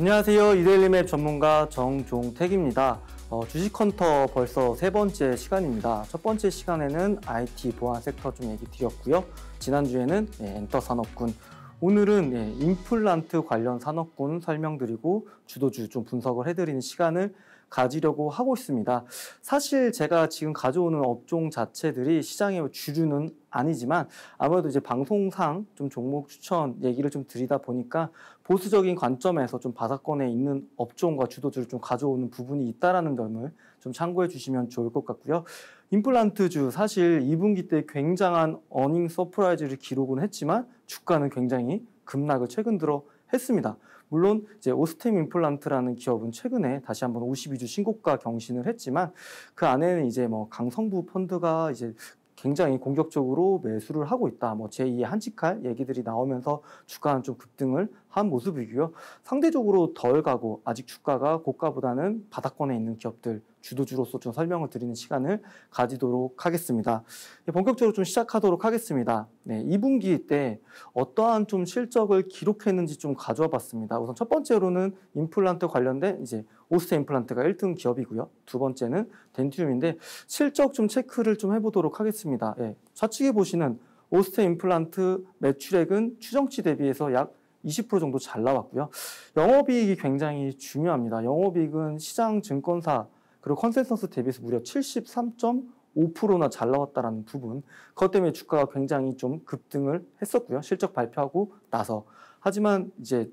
안녕하세요. 이데일리맵 전문가 정종택입니다. 어, 주식헌터 벌써 세 번째 시간입니다. 첫 번째 시간에는 IT 보안 섹터 좀 얘기 드렸고요. 지난주에는 예, 엔터 산업군, 오늘은 예, 임플란트 관련 산업군 설명드리고 주도주 좀 분석을 해드리는 시간을 가지려고 하고 있습니다. 사실 제가 지금 가져오는 업종 자체들이 시장의 주류는 아니지만 아무래도 이제 방송상 좀 종목 추천 얘기를 좀 드리다 보니까 보수적인 관점에서 좀바사건에 있는 업종과 주도주를 좀 가져오는 부분이 있다라는 점을 좀 참고해 주시면 좋을 것 같고요. 임플란트주 사실 2분기 때 굉장한 어닝 서프라이즈를 기록은 했지만 주가는 굉장히 급락을 최근 들어 했습니다. 물론 이제 오스템 임플란트라는 기업은 최근에 다시 한번 52주 신고가 경신을 했지만 그 안에는 이제 뭐 강성부 펀드가 이제 굉장히 공격적으로 매수를 하고 있다. 뭐 제2의 한직할 얘기들이 나오면서 주가는 좀 급등을 한 모습이고요. 상대적으로 덜 가고 아직 주가가 고가보다는 바닥권에 있는 기업들 주도주로서 좀 설명을 드리는 시간을 가지도록 하겠습니다. 예, 본격적으로 좀 시작하도록 하겠습니다. 네, 2분기 때 어떠한 좀 실적을 기록했는지 좀 가져와 봤습니다. 우선 첫 번째로는 임플란트 관련된 이제 오스테 임플란트가 1등 기업이고요. 두 번째는 덴티움인데 실적 좀 체크를 좀 해보도록 하겠습니다. 예. 좌측에 보시는 오스테 임플란트 매출액은 추정치 대비해서 약 20% 정도 잘 나왔고요. 영업이익이 굉장히 중요합니다. 영업이익은 시장 증권사 그리고 컨센서스 대비해서 무려 73.5%나 잘 나왔다라는 부분. 그것 때문에 주가가 굉장히 좀 급등을 했었고요. 실적 발표하고 나서. 하지만 이제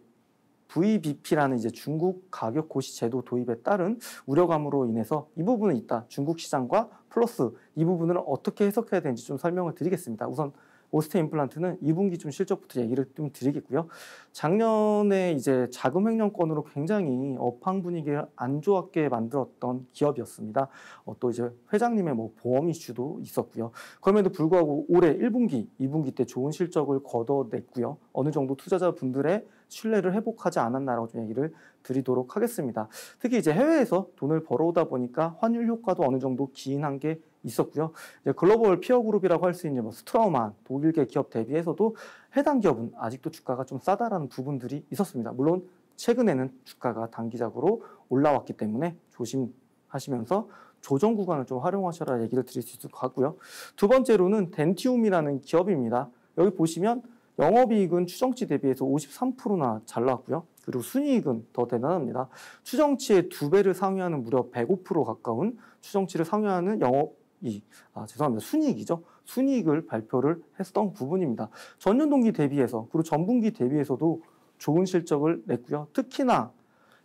VBP라는 이제 중국 가격 고시 제도 도입에 따른 우려감으로 인해서 이 부분은 있다. 중국 시장과 플러스 이 부분을 어떻게 해석해야 되는지 좀 설명을 드리겠습니다. 우선 오스테 임플란트는 2분기쯤 실적부터 얘기를 좀 드리겠고요. 작년에 이제 자금 횡령권으로 굉장히 업황 분위기를 안 좋았게 만들었던 기업이었습니다. 어, 또 이제 회장님의 뭐 보험 이슈도 있었고요. 그럼에도 불구하고 올해 1분기, 2분기 때 좋은 실적을 거둬냈고요. 어느 정도 투자자분들의 신뢰를 회복하지 않았나라고 좀 얘기를 드리도록 하겠습니다. 특히 이제 해외에서 돈을 벌어오다 보니까 환율 효과도 어느 정도 기인한 게 있었고요. 이제 글로벌 피어 그룹이라고 할 수 있는 뭐 스트라우만 독일계 기업 대비해서도 해당 기업은 아직도 주가가 좀 싸다라는 부분들이 있었습니다. 물론 최근에는 주가가 단기적으로 올라왔기 때문에 조심하시면서 조정 구간을 좀 활용하셔라 얘기를 드릴 수 있을 것 같고요. 두 번째로는 덴티움이라는 기업입니다. 여기 보시면 영업이익은 추정치 대비해서 53%나 잘 나왔고요. 그리고 순이익은 더 대단합니다. 추정치의 두 배를 상회하는 무려 105% 가까운 추정치를 상회하는 영업 이, 아, 죄송합니다. 순이익이죠. 순이익을 발표를 했던 부분입니다. 전년 동기 대비해서, 그리고 전분기 대비해서도 좋은 실적을 냈고요. 특히나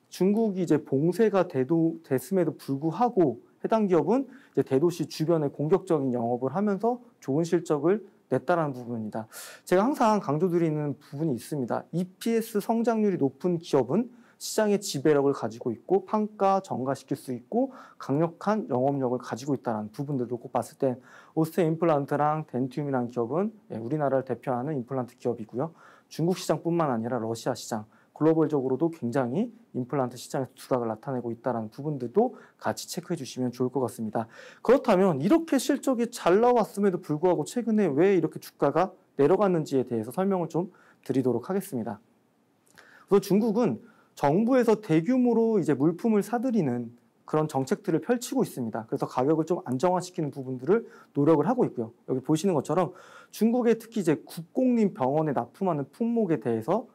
중국이 이제 봉쇄가 대도, 됐음에도 불구하고 해당 기업은 이제 대도시 주변에 공격적인 영업을 하면서 좋은 실적을 냈다라는 부분입니다. 제가 항상 강조드리는 부분이 있습니다. EPS 성장률이 높은 기업은 시장의 지배력을 가지고 있고 판가 정가시킬 수 있고 강력한 영업력을 가지고 있다는 부분들도 꼭 봤을 때 오스테 임플란트랑 덴튬이라는 기업은 예, 우리나라를 대표하는 임플란트 기업이고요. 중국 시장뿐만 아니라 러시아 시장, 글로벌적으로도 굉장히 임플란트 시장에서 두각을 나타내고 있다는 부분들도 같이 체크해 주시면 좋을 것 같습니다. 그렇다면 이렇게 실적이 잘 나왔음에도 불구하고 최근에 왜 이렇게 주가가 내려갔는지에 대해서 설명을 좀 드리도록 하겠습니다. 우선 중국은 정부에서 대규모로 이제 물품을 사들이는 그런 정책들을 펼치고 있습니다. 그래서 가격을 좀 안정화시키는 부분들을 노력을 하고 있고요. 여기 보시는 것처럼 중국의 특히 이제 국공립 병원에 납품하는 품목에 대해서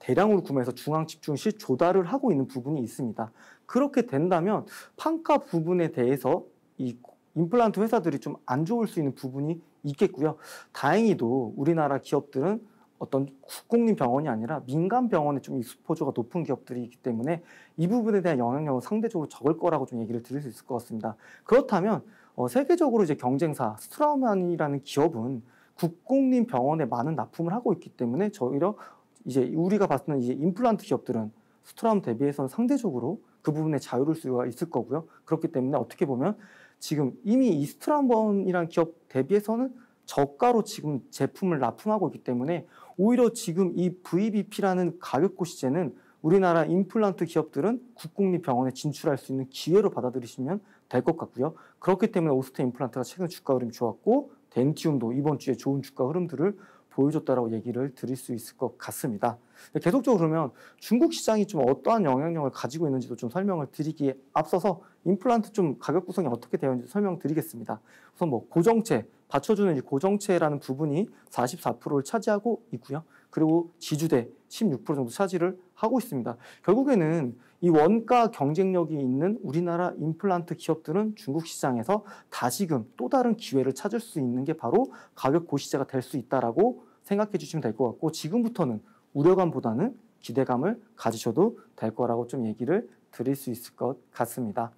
대량으로 구매해서 중앙 집중시 조달을 하고 있는 부분이 있습니다. 그렇게 된다면 판가 부분에 대해서 이 임플란트 회사들이 좀 안 좋을 수 있는 부분이 있겠고요. 다행히도 우리나라 기업들은 어떤 국공립 병원이 아니라 민간 병원에 좀 익스포저가 높은 기업들이 있기 때문에 이 부분에 대한 영향력은 상대적으로 적을 거라고 좀 얘기를 드릴 수 있을 것 같습니다. 그렇다면 어, 세계적으로 이제 경쟁사 스트라우만이라는 기업은 국공립 병원에 많은 납품을 하고 있기 때문에 저희로 이제 우리가 봤을 때는 이제 임플란트 기업들은 스트라움 대비해서는 상대적으로 그 부분에 자유를 수가 있을 거고요. 그렇기 때문에 어떻게 보면 지금 이미 이 스트라움번이라는 기업 대비해서는 저가로 지금 제품을 납품하고 있기 때문에 오히려 지금 이 VBP라는 가격고시제는 우리나라 임플란트 기업들은 국공립 병원에 진출할 수 있는 기회로 받아들이시면 될 것 같고요. 그렇기 때문에 오스테 임플란트가 최근 주가 흐름이 좋았고 덴티움도 이번 주에 좋은 주가 흐름들을 보여줬다라고 얘기를 드릴 수 있을 것 같습니다. 네, 계속적으로 그러면 중국 시장이 좀 어떠한 영향력을 가지고 있는지도 좀 설명을 드리기에 앞서서 임플란트 좀 가격 구성이 어떻게 되어 있는지 설명드리겠습니다. 우선 뭐 고정체, 받쳐주는 이 고정체라는 부분이 44%를 차지하고 있고요. 그리고 지주대 16% 정도 차지를 하고 있습니다. 결국에는 이 원가 경쟁력이 있는 우리나라 임플란트 기업들은 중국 시장에서 다시금 또 다른 기회를 찾을 수 있는 게 바로 가격 고시자가될 수 있다라고 생각해 주시면 될 것 같고 지금부터는 우려감보다는 기대감을 가지셔도 될 거라고 좀 얘기를 드릴 수 있을 것 같습니다.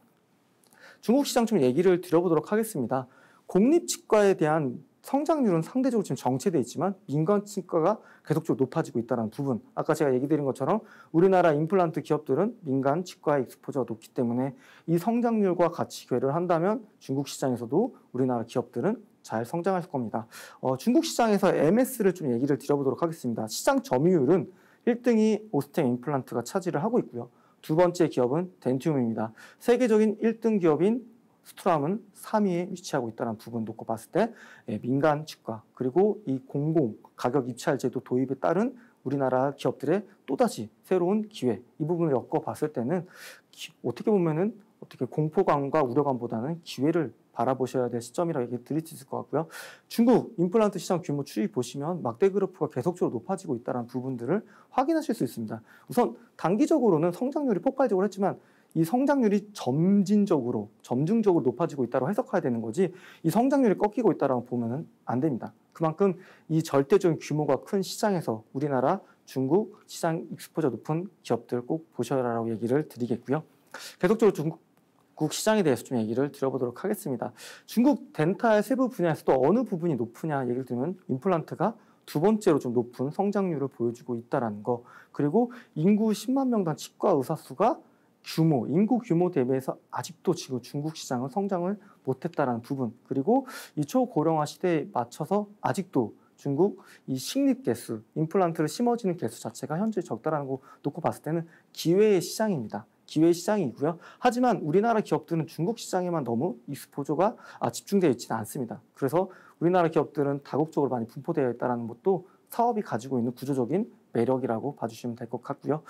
중국 시장 좀 얘기를 드려보도록 하겠습니다. 공립 치과에 대한 성장률은 상대적으로 지금 정체돼 있지만 민간 치과가 계속적으로 높아지고 있다는 부분. 아까 제가 얘기 드린 것처럼 우리나라 임플란트 기업들은 민간 치과의 익스포저가 높기 때문에 이 성장률과 같이 괴를 한다면 중국 시장에서도 우리나라 기업들은 잘 성장할 겁니다. 어, 중국 시장에서 MS를 좀 얘기를 드려보도록 하겠습니다. 시장 점유율은 1등이 오스템 임플란트가 차지를 하고 있고요. 두 번째 기업은 덴티움입니다. 세계적인 1등 기업인 스트랑은 3위에 위치하고 있다는 부분 놓고 봤을 때 예, 민간 치과 그리고 이 공공 가격 입찰 제도 도입에 따른 우리나라 기업들의 또다시 새로운 기회 이 부분을 엮어 봤을 때는 어떻게 보면은 어떻게 공포감과 우려감보다는 기회를 바라보셔야 될 시점이라고 얘기 드릴 수 있을 것 같고요. 중국 임플란트 시장 규모 추이 보시면 막대 그래프가 계속적으로 높아지고 있다는 부분들을 확인하실 수 있습니다. 우선 단기적으로는 성장률이 폭발적으로 했지만 이 성장률이 점진적으로 점증적으로 높아지고 있다고 해석해야 되는 거지 이 성장률이 꺾이고 있다라고 보면은 안 됩니다. 그만큼 이 절대적인 규모가 큰 시장에서 우리나라 중국 시장 익스포저 높은 기업들 꼭 보셔라라고 얘기를 드리겠고요. 계속적으로 중국 시장에 대해서 좀 얘기를 드려보도록 하겠습니다. 중국 덴탈 세부 분야에서도 어느 부분이 높으냐 얘기를 들면 임플란트가 두 번째로 좀 높은 성장률을 보여주고 있다라는 거 그리고 인구 10만 명당 치과 의사 수가 규모, 인구 규모 대비해서 아직도 지금 중국 시장은 성장을 못했다라는 부분 그리고 이 초고령화 시대에 맞춰서 아직도 중국 이 식립 개수, 임플란트를 심어지는 개수 자체가 현재 적다라는 거 놓고 봤을 때는 기회의 시장입니다. 기회 의 시장이고요. 하지만 우리나라 기업들은 중국 시장에만 너무 익스포조가 아, 집중되어 있지는 않습니다. 그래서 우리나라 기업들은 다국적으로 많이 분포되어 있다는 것도 사업이 가지고 있는 구조적인 매력이라고 봐주시면 될 것 같고요.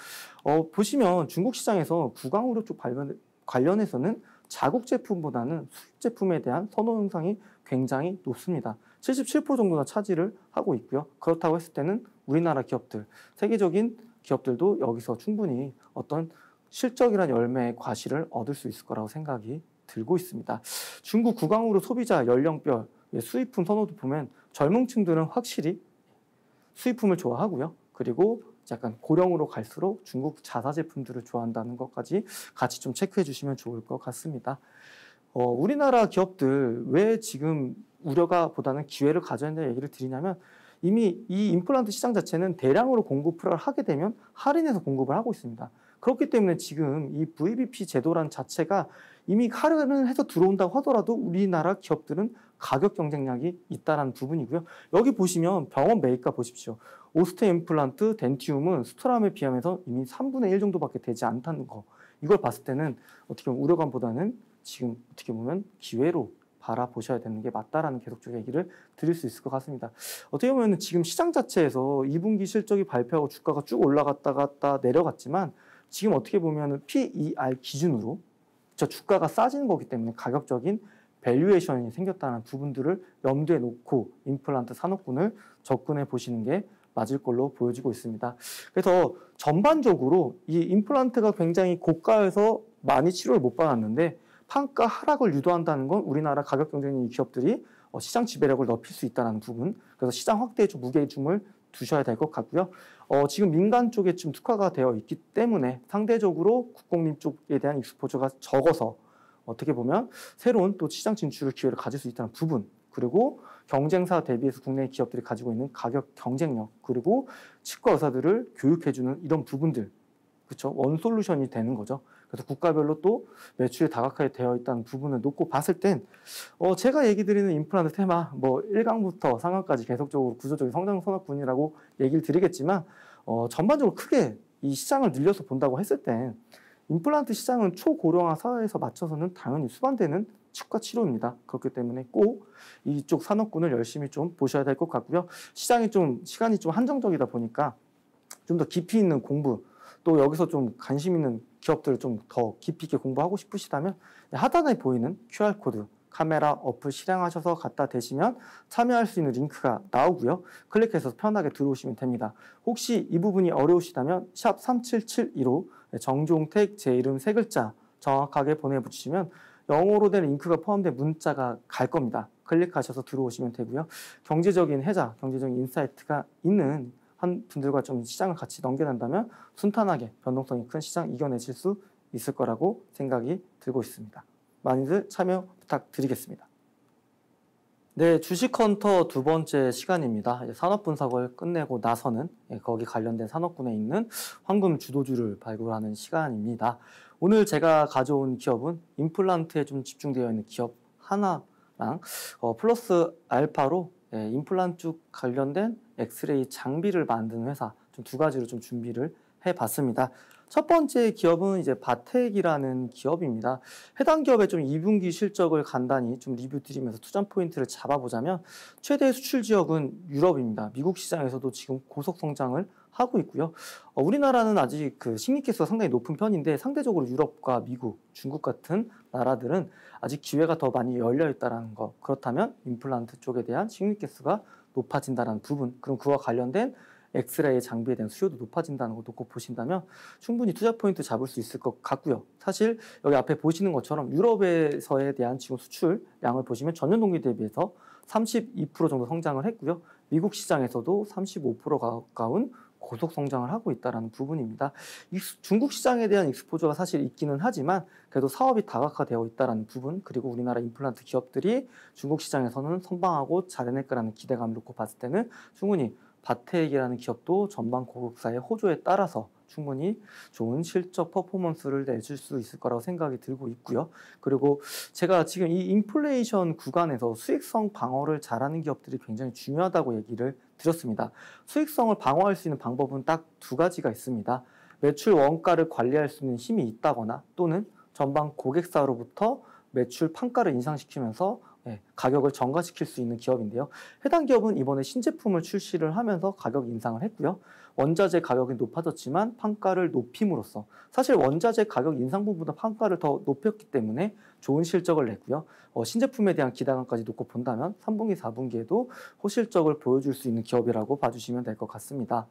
어, 보시면 중국 시장에서 구강 의료 쪽 관련, 관련해서는 자국 제품보다는 수입 제품에 대한 선호 현상이 굉장히 높습니다. 77% 정도나 차지를 하고 있고요. 그렇다고 했을 때는 우리나라 기업들, 세계적인 기업들도 여기서 충분히 어떤 실적이란 열매의 과실을 얻을 수 있을 거라고 생각이 들고 있습니다. 중국 구강으로 소비자 연령별 예, 수입품 선호도 보면 젊은 층들은 확실히 수입품을 좋아하고요. 그리고 약간 고령으로 갈수록 중국 자사 제품들을 좋아한다는 것까지 같이 좀 체크해 주시면 좋을 것 같습니다. 어, 우리나라 기업들 왜 지금 우려가 보다는 기회를 가져야 된다는 얘기를 드리냐면 이미 이 임플란트 시장 자체는 대량으로 공급을 하게 되면 할인해서 공급을 하고 있습니다. 그렇기 때문에 지금 이 VBP 제도란 자체가 이미 할인을 해서 들어온다고 하더라도 우리나라 기업들은 가격 경쟁력이 있다라는 부분이고요. 여기 보시면 병원 매입가 보십시오. 오스테 임플란트, 덴티움은 스트람에 비하면서 이미 3분의 1 정도밖에 되지 않다는 거. 이걸 봤을 때는 어떻게 보면 우려감보다는 지금 어떻게 보면 기회로 바라보셔야 되는 게 맞다라는 계속적 인 얘기를 드릴 수 있을 것 같습니다. 어떻게 보면 지금 시장 자체에서 2분기 실적이 발표하고 주가가 쭉 올라갔다 갔다 내려갔지만 지금 어떻게 보면 PER 기준으로 저 주가가 싸지는 거기 때문에 가격적인 밸류에이션이 생겼다는 부분들을 염두에 놓고 임플란트 산업군을 접근해 보시는 게 맞을 걸로 보여지고 있습니다. 그래서 전반적으로 이 임플란트가 굉장히 고가에서 많이 치료를 못 받았는데 판가 하락을 유도한다는 건 우리나라 가격 경쟁력 기업들이 어, 시장 지배력을 넓힐 수 있다는 부분 그래서 시장 확대에 좀 무게중을 두셔야 될 것 같고요. 어, 지금 민간 쪽에 지금 특화가 되어 있기 때문에 상대적으로 국공립 쪽에 대한 익스포저가 적어서 어떻게 보면 새로운 또 시장 진출 기회를 가질 수 있다는 부분 그리고 경쟁사 대비해서 국내 기업들이 가지고 있는 가격 경쟁력 그리고 치과 의사들을 교육해주는 이런 부분들 그렇죠 원 솔루션이 되는 거죠. 그래서 국가별로 또 매출이 다각화에 되어 있다는 부분을 놓고 봤을 땐 어, 제가 얘기 드리는 인플란트 테마 뭐 1강부터 상강까지 계속적으로 구조적인 성장 선악군이라고 얘기를 드리겠지만 어, 전반적으로 크게 이 시장을 늘려서 본다고 했을 땐 임플란트 시장은 초고령화 사회에서 맞춰서는 당연히 수반되는 치과 치료입니다. 그렇기 때문에 꼭 이쪽 산업군을 열심히 좀 보셔야 될 것 같고요. 시장이 좀 시간이 좀 한정적이다 보니까 좀 더 깊이 있는 공부 또 여기서 좀 관심 있는 기업들을 좀 더 깊이 있게 공부하고 싶으시다면 하단에 보이는 QR코드 카메라 어플 실행하셔서 갖다 대시면 참여할 수 있는 링크가 나오고요. 클릭해서 편하게 들어오시면 됩니다. 혹시 이 부분이 어려우시다면 샵 3771호 네, 정종택 제 이름 세 글자 정확하게 보내주시면 영어로 된 링크가 포함된 문자가 갈 겁니다. 클릭하셔서 들어오시면 되고요. 경제적인 해자, 경제적인 인사이트가 있는 한 분들과 좀 시장을 같이 넘겨낸다면 순탄하게 변동성이 큰 시장 이겨내실 수 있을 거라고 생각이 들고 있습니다. 많이들 참여 부탁드리겠습니다. 네, 주식헌터 두 번째 시간입니다. 산업분석을 끝내고 나서는 예, 거기 관련된 산업군에 있는 황금 주도주를 발굴하는 시간입니다. 오늘 제가 가져온 기업은 임플란트에 좀 집중되어 있는 기업 하나랑 어, 플러스 알파로 예, 임플란트 관련된 엑스레이 장비를 만드는 회사 좀두 가지로 좀 준비를 해봤습니다. 첫 번째 기업은 이제 바텍이라는 기업입니다. 해당 기업의 좀 2분기 실적을 간단히 좀 리뷰 드리면서 투자 포인트를 잡아보자면 최대 수출 지역은 유럽입니다. 미국 시장에서도 지금 고속 성장을 하고 있고요. 어, 우리나라는 아직 그 심리지수가 상당히 높은 편인데 상대적으로 유럽과 미국, 중국 같은 나라들은 아직 기회가 더 많이 열려 있다는 것. 그렇다면 임플란트 쪽에 대한 심리지수가 높아진다는 부분, 그럼 그와 관련된 엑스레이 장비에 대한 수요도 높아진다는 것도 꼭 보신다면 충분히 투자 포인트 잡을 수 있을 것 같고요. 사실 여기 앞에 보시는 것처럼 유럽에서에 대한 지금 수출량을 보시면 전년 동기 대비해서 32% 정도 성장을 했고요. 미국 시장에서도 35% 가까운 고속 성장을 하고 있다는 부분입니다. 중국 시장에 대한 익스포저가 사실 있기는 하지만 그래도 사업이 다각화되어 있다는 부분 그리고 우리나라 임플란트 기업들이 중국 시장에서는 선방하고 잘해낼 거라는 기대감을 놓고 봤을 때는 충분히 바텍이라는 기업도 전방 고객사의 호조에 따라서 충분히 좋은 실적 퍼포먼스를 내줄 수 있을 거라고 생각이 들고 있고요. 그리고 제가 지금 이 인플레이션 구간에서 수익성 방어를 잘하는 기업들이 굉장히 중요하다고 얘기를 드렸습니다. 수익성을 방어할 수 있는 방법은 딱 두 가지가 있습니다. 매출 원가를 관리할 수 있는 힘이 있다거나 또는 전방 고객사로부터 매출 판가를 인상시키면서 예, 가격을 전가시킬 수 있는 기업인데요. 해당 기업은 이번에 신제품을 출시를 하면서 가격 인상을 했고요. 원자재 가격이 높아졌지만 판가를 높임으로써 사실 원자재 가격 인상분보다 부 판가를 더 높였기 때문에 좋은 실적을 냈고요. 어, 신제품에 대한 기대감까지 놓고 본다면 3분기, 4분기에도 호실적을 보여줄 수 있는 기업이라고 봐주시면 될 것 같습니다.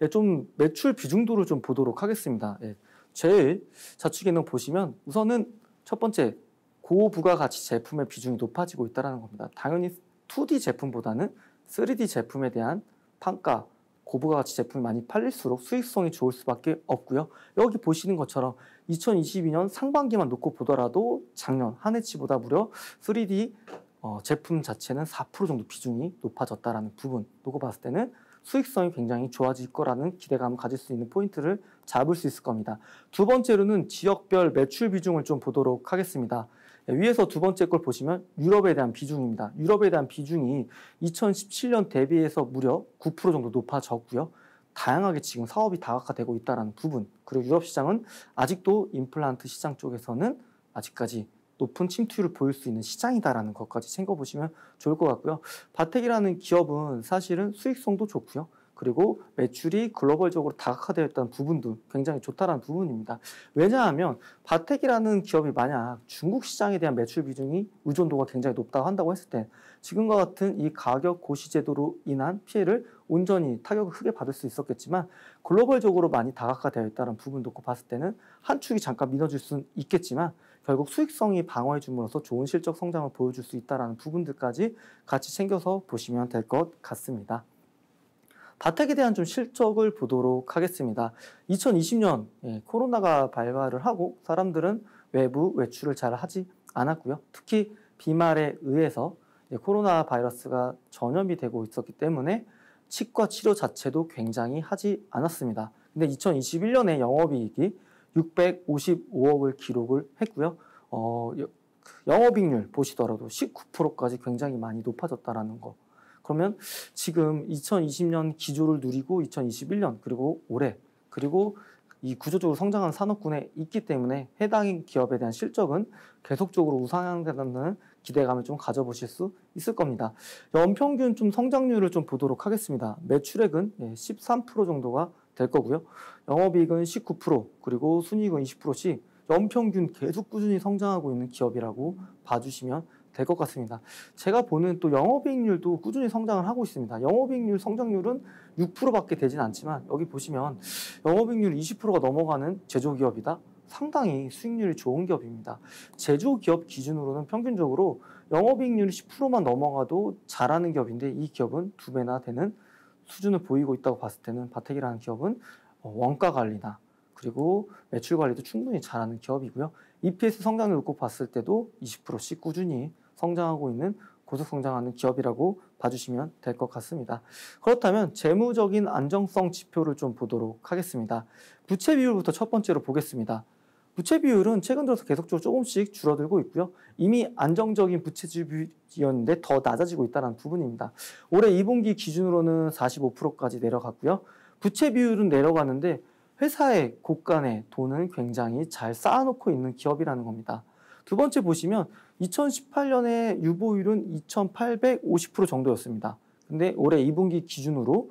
예, 좀 매출 비중도를 좀 보도록 하겠습니다. 예, 제일 좌측에 는 보시면 우선은 첫 번째 고부가가치 제품의 비중이 높아지고 있다는 겁니다. 당연히 2D 제품보다는 3D 제품에 대한 판가, 고부가가치 제품이 많이 팔릴수록 수익성이 좋을 수밖에 없고요. 여기 보시는 것처럼 2022년 상반기만 놓고 보더라도 작년 한 해치보다 무려 3D 어, 제품 자체는 4% 정도 비중이 높아졌다라는 부분 놓고 봤을 때는 수익성이 굉장히 좋아질 거라는 기대감을 가질 수 있는 포인트를 잡을 수 있을 겁니다. 두 번째로는 지역별 매출 비중을 좀 보도록 하겠습니다. 위에서 두 번째 걸 보시면 유럽에 대한 비중입니다. 유럽에 대한 비중이 2017년 대비해서 무려 9% 정도 높아졌고요. 다양하게 지금 사업이 다각화되고 있다는 부분 그리고 유럽 시장은 아직도 임플란트 시장 쪽에서는 아직까지 높은 침투율을 보일 수 있는 시장이다라는 것까지 챙겨보시면 좋을 것 같고요. 바텍이라는 기업은 사실은 수익성도 좋고요. 그리고 매출이 글로벌적으로 다각화되었다는 부분도 굉장히 좋다라는 부분입니다. 왜냐하면 바텍이라는 기업이 만약 중국 시장에 대한 매출 비중이 의존도가 굉장히 높다고 한다고 했을 때 지금과 같은 이 가격 고시 제도로 인한 피해를 온전히 타격을 크게 받을 수 있었겠지만 글로벌적으로 많이 다각화되어 있다는 부분 놓고 봤을 때는 한 축이 잠깐 밀어줄 수는 있겠지만 결국 수익성이 방어해 줌으로써 좋은 실적 성장을 보여줄 수 있다는 부분들까지 같이 챙겨서 보시면 될 것 같습니다. 바텍에 대한 좀 실적을 보도록 하겠습니다. 2020년 예, 코로나가 발발을 하고 사람들은 외부 외출을 잘 하지 않았고요. 특히 비말에 의해서 예, 코로나 바이러스가 전염이 되고 있었기 때문에 치과 치료 자체도 굉장히 하지 않았습니다. 근데 2021년에 영업이익이 655억을 기록을 했고요. 어, 영업이익률 보시더라도 19%까지 굉장히 많이 높아졌다라거 그러면 지금 2020년 기조를 누리고 2021년 그리고 올해 그리고 이 구조적으로 성장한 산업군에 있기 때문에 해당 기업에 대한 실적은 계속적으로 우상향된다는 기대감을 좀 가져보실 수 있을 겁니다. 연평균 좀 성장률을 좀 보도록 하겠습니다. 매출액은 13% 예, 정도가 될 거고요. 영업이익은 19% 그리고 순이익은 20%씩 연평균 계속 꾸준히 성장하고 있는 기업이라고 봐주시면 될것 같습니다. 제가 보는 또 영업이익률도 꾸준히 성장을 하고 있습니다. 영업이익률 성장률은 6%밖에 되진 않지만 여기 보시면 영업이익률 20%가 넘어가는 제조기업이다. 상당히 수익률이 좋은 기업입니다. 제조기업 기준으로는 평균적으로 영업이익률이 10%만 넘어가도 잘하는 기업인데 이 기업은 두 배나 되는 수준을 보이고 있다고 봤을 때는 바텍이라는 기업은 어, 원가 관리나 그리고 매출 관리도 충분히 잘하는 기업이고요. EPS 성장률 놓고 봤을 때도 20%씩 꾸준히 성장하고 있는 고속 성장하는 기업이라고 봐주시면 될 것 같습니다. 그렇다면 재무적인 안정성 지표를 좀 보도록 하겠습니다. 부채 비율부터 첫 번째로 보겠습니다. 부채 비율은 최근 들어서 계속적으로 조금씩 줄어들고 있고요. 이미 안정적인 부채 지율이었는데더 낮아지고 있다는 부분입니다. 올해 2분기 기준으로는 45%까지 내려갔고요. 부채 비율은 내려가는데 회사의 곳간에 돈을 굉장히 잘 쌓아놓고 있는 기업이라는 겁니다. 두 번째 보시면 2018년에 유보율은 2,850% 정도였습니다. 근데 올해 2분기 기준으로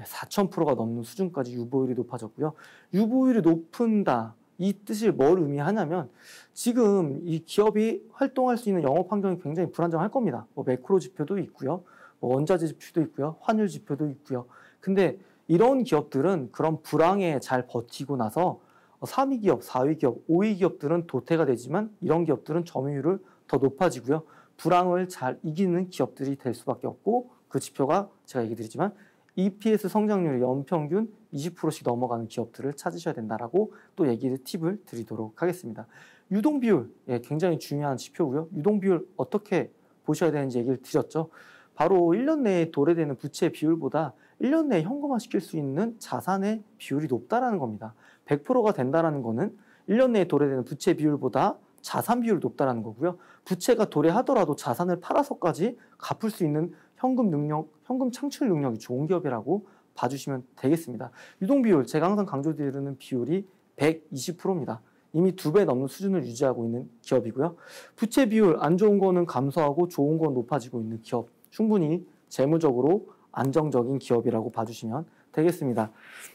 4,000%가 넘는 수준까지 유보율이 높아졌고요. 유보율이 높은다. 이 뜻이 뭘 의미하냐면 지금 이 기업이 활동할 수 있는 영업 환경이 굉장히 불안정할 겁니다. 뭐 매크로 지표도 있고요. 뭐 원자재 지표도 있고요. 환율 지표도 있고요. 근데 이런 기업들은 그런 불황에 잘 버티고 나서 3위 기업, 4위 기업, 5위 기업들은 도태가 되지만 이런 기업들은 점유율을 더 높아지고요. 불황을 잘 이기는 기업들이 될 수밖에 없고 그 지표가 제가 얘기 드리지만 EPS 성장률이 연평균 20%씩 넘어가는 기업들을 찾으셔야 된다라고 또 얘기를 팁을 드리도록 하겠습니다. 유동 비율 예, 굉장히 중요한 지표고요. 유동 비율 어떻게 보셔야 되는지 얘기를 드렸죠. 바로 1년 내에 도래되는 부채 비율보다 1년 내에 현금화 시킬 수 있는 자산의 비율이 높다라는 겁니다. 100%가 된다라는 거는 1년 내에 도래되는 부채 비율보다 자산 비율이 높다라는 거고요. 부채가 도래하더라도 자산을 팔아서까지 갚을 수 있는 현금 능력, 현금 창출 능력이 좋은 기업이라고 봐주시면 되겠습니다. 유동 비율, 제가 항상 강조드리는 비율이 120%입니다. 이미 두 배 넘는 수준을 유지하고 있는 기업이고요. 부채 비율 안 좋은 거는 감소하고 좋은 건 높아지고 있는 기업. 충분히 재무적으로 안정적인 기업이라고 봐주시면 되겠습니다.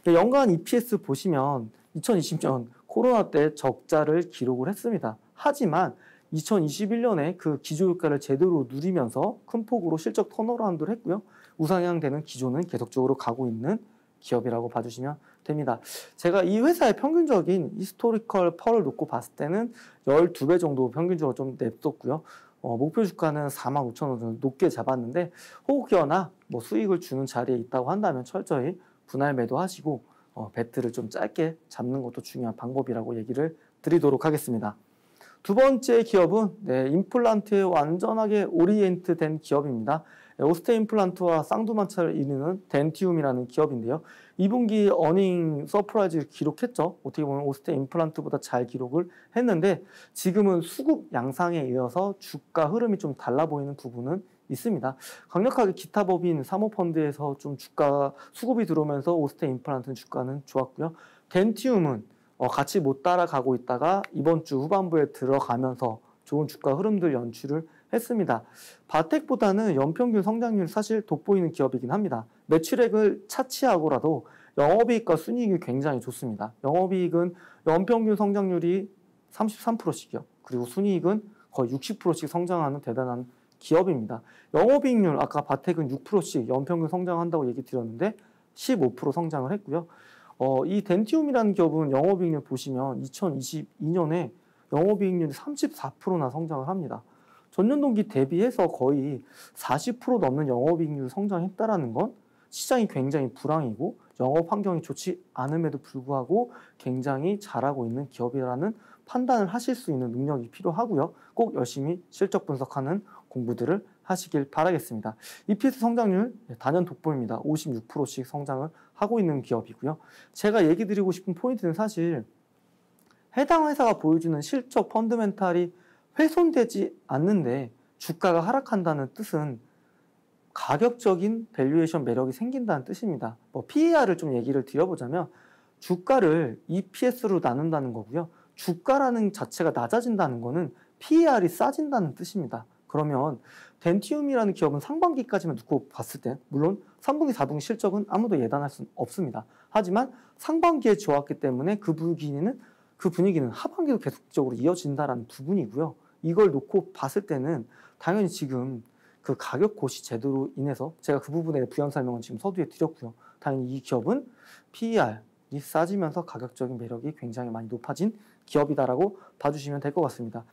네, 연간 EPS 보시면 2020년 코로나 때 적자를 기록을 했습니다. 하지만 2021년에 그 기조효과를 제대로 누리면서 큰 폭으로 실적 터널라운드를 했고요. 우상향되는 기조는 계속적으로 가고 있는 기업이라고 봐주시면 됩니다. 제가 이 회사의 평균적인 히스토리컬 펄을 놓고 봤을 때는 12배 정도 평균적으로 좀 냅뒀고요. 어, 목표 주가는 4만 5천 원 정도 높게 잡았는데 혹여나 뭐 수익을 주는 자리에 있다고 한다면 철저히 분할 매도하시고 어, 배트를 좀 짧게 잡는 것도 중요한 방법이라고 얘기를 드리도록 하겠습니다. 두 번째 기업은 네, 임플란트에 완전하게 오리엔트 된 기업입니다. 네, 오스테 임플란트와 쌍두만차를 이루는 덴티움이라는 기업인데요. 2분기 어닝 서프라이즈 를 기록했죠. 어떻게 보면 오스테 임플란트보다 잘 기록을 했는데 지금은 수급 양상에 이어서 주가 흐름이 좀 달라 보이는 부분은 있습니다. 강력하게 기타 법인 사모펀드에서 좀 주가 수급이 들어오면서 오스테 임플란트 주가는 좋았고요. 덴티움은 어, 같이 못 따라가고 있다가 이번 주 후반부에 들어가면서 좋은 주가 흐름들 연출을 했습니다. 바텍보다는 연평균 성장률 사실 돋보이는 기업이긴 합니다. 매출액을 차치하고라도 영업이익과 순이익이 굉장히 좋습니다. 영업이익은 연평균 성장률이 33%씩이요. 그리고 순이익은 거의 60%씩 성장하는 대단한 기업입니다. 영업이익률 아까 바텍은 6%씩 연평균 성장한다고 얘기 드렸는데 15% 성장을 했고요. 어, 이 덴티움이라는 기업은 영업이익률 보시면 2022년에 영업이익률이 34%나 성장을 합니다. 전년 동기 대비해서 거의 40% 넘는 영업이익률 성장했다라는 건 시장이 굉장히 불황이고 영업 환경이 좋지 않음에도 불구하고 굉장히 잘하고 있는 기업이라는 판단을 하실 수 있는 능력이 필요하고요. 꼭 열심히 실적 분석하는 공부들을 하시길 바라겠습니다. EPS 성장률 예, 단연 독보입니다. 56%씩 성장을 하고 있는 기업이고요. 제가 얘기 드리고 싶은 포인트는 사실 해당 회사가 보여주는 실적 펀드멘탈이 훼손되지 않는데 주가가 하락한다는 뜻은 가격적인 밸류에이션 매력이 생긴다는 뜻입니다. 뭐 PER을 좀 얘기를 드려보자면 주가를 EPS로 나눈다는 거고요. 주가라는 자체가 낮아진다는 거는 PER이 싸진다는 뜻입니다. 그러면 벤티움이라는 기업은 상반기까지만 놓고 봤을 때 물론 3분기, 4분기 실적은 아무도 예단할 수는 없습니다. 하지만 상반기에 좋았기 때문에 그 분위기는 그 분위기는 하반기도 계속적으로 이어진다라는 부분이고요. 이걸 놓고 봤을 때는 당연히 지금 그 가격 고시 제도로 인해서 제가 그 부분에 부연 설명은 지금 서두에 드렸고요. 당연히 이 기업은 PER이 싸지면서 가격적인 매력이 굉장히 많이 높아진 기업이다라고 봐주시면 될 것 같습니다.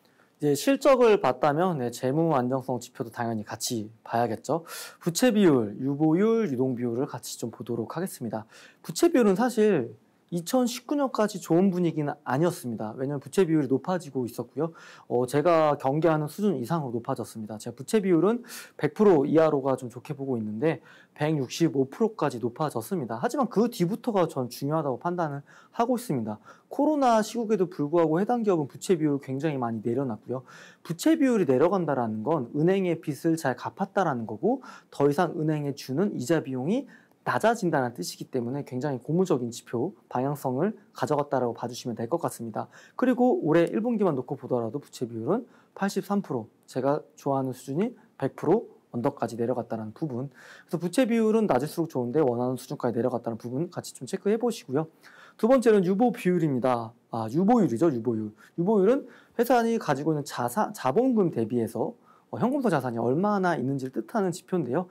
이제 실적을 봤다면 네, 재무 안정성 지표도 당연히 같이 봐야겠죠. 부채 비율, 유보율, 유동 비율을 같이 좀 보도록 하겠습니다. 부채 비율은 사실 2019년까지 좋은 분위기는 아니었습니다. 왜냐하면 부채 비율이 높아지고 있었고요. 어, 제가 경계하는 수준 이상으로 높아졌습니다. 제가 부채 비율은 100% 이하로가 좀 좋게 보고 있는데 165%까지 높아졌습니다. 하지만 그 뒤부터가 전 중요하다고 판단을 하고 있습니다. 코로나 시국에도 불구하고 해당 기업은 부채 비율 굉장히 많이 내려놨고요. 부채 비율이 내려간다라는 건 은행의 빚을 잘 갚았다라는 거고 더 이상 은행에 주는 이자 비용이 낮아진다는 뜻이기 때문에 굉장히 고무적인 지표 방향성을 가져갔다라고 봐주시면 될 것 같습니다. 그리고 올해 1분기만 놓고 보더라도 부채 비율은 83% 제가 좋아하는 수준이 100% 언더까지 내려갔다는 부분. 그래서 부채 비율은 낮을수록 좋은데 원하는 수준까지 내려갔다는 부분 같이 좀 체크해 보시고요. 두 번째는 유보 비율입니다. 아, 유보율이죠, 유보율. 유보율은 회사이 가지고 있는 자사, 자본금 대비해서 어, 현금성 자산이 얼마나 있는지를 뜻하는 지표인데요.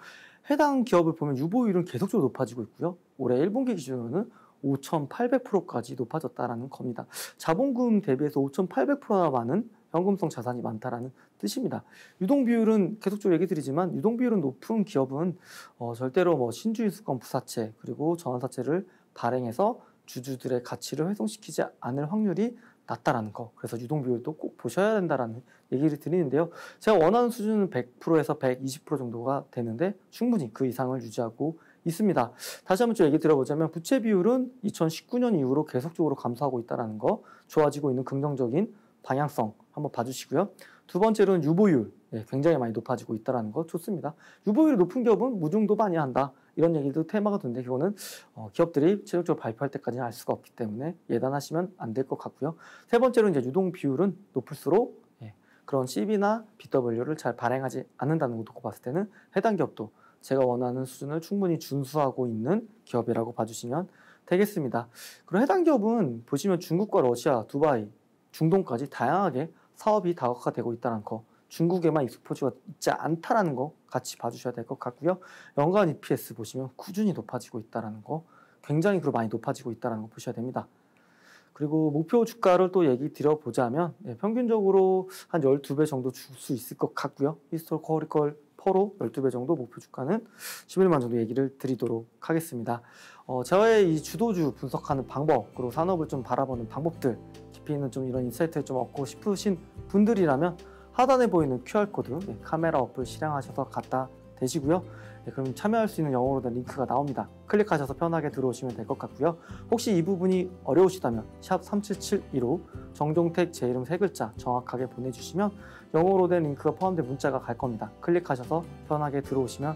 해당 기업을 보면 유보율은 계속적으로 높아지고 있고요. 올해 1분기 기준으로는 5,800%까지 높아졌다라는 겁니다. 자본금 대비해서 5,800%나 많은 현금성 자산이 많다라는 뜻입니다. 유동 비율은 계속적으로 얘기 드리지만 유동 비율은 높은 기업은 어, 절대로 뭐 신주인수권 부사채 그리고 전환사채를 발행해서 주주들의 가치를 훼손시키지 않을 확률이 낮다라는 거. 그래서 유동 비율도 꼭 보셔야 된다라는 얘기를 드리는데요. 제가 원하는 수준은 100%에서 120% 정도가 되는데 충분히 그 이상을 유지하고 있습니다. 다시 한번 좀 얘기 들어보자면 부채 비율은 2019년 이후로 계속적으로 감소하고 있다는 거, 좋아지고 있는 긍정적인 방향성 한번 봐주시고요. 두 번째로는 유보율, 네, 굉장히 많이 높아지고 있다라는 거 좋습니다. 유보율이 높은 기업은 무중도 많이 한다. 이런 얘기도 테마가 되데그거는 어, 기업들이 최종적으로 발표할 때까지는 알 수가 없기 때문에 예단하시면 안 될 것 같고요. 세 번째로 이제 유동 비율은 높을수록 예, 그런 CB나 BW를 잘 발행하지 않는다는 것도 고 봤을 때는 해당 기업도 제가 원하는 수준을 충분히 준수하고 있는 기업이라고 봐주시면 되겠습니다. 그리고 해당 기업은 보시면 중국과 러시아, 두바이, 중동까지 다양하게 사업이 다각화되고 있다는 거 중국에만 익스포즈가 있지 않다라는 거 같이 봐주셔야 될 것 같고요. 연간 EPS 보시면 꾸준히 높아지고 있다라는 거, 굉장히 그로 많이 높아지고 있다라는 거 보셔야 됩니다. 그리고 목표 주가를 또 얘기 드려보자면 예, 평균적으로 한 12배 정도 줄 수 있을 것 같고요. 히스토리 리컬 퍼로 12배 정도 목표 주가는 11만 정도 얘기를 드리도록 하겠습니다. 어, 저의 이 주도주 분석하는 방법, 그리고 산업을 좀 바라보는 방법들, 깊이 있는 좀 이런 인사이트를 좀 얻고 싶으신 분들이라면 하단에 보이는 QR코드 네, 카메라 어플 실행하셔서 갖다 대시고요 네, 그럼 참여할 수 있는 영어로 된 링크가 나옵니다. 클릭하셔서 편하게 들어오시면 될 것 같고요. 혹시 이 부분이 어려우시다면 샵 37715 정종택 제 이름 세 글자 정확하게 보내주시면 영어로 된 링크가 포함된 문자가 갈 겁니다. 클릭하셔서 편하게 들어오시면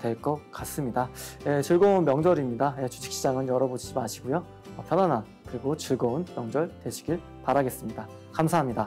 될 것 같습니다. 예, 즐거운 명절입니다. 예, 주식시장은 열어보지 마시고요. 편안한 그리고 즐거운 명절 되시길 바라겠습니다. 감사합니다.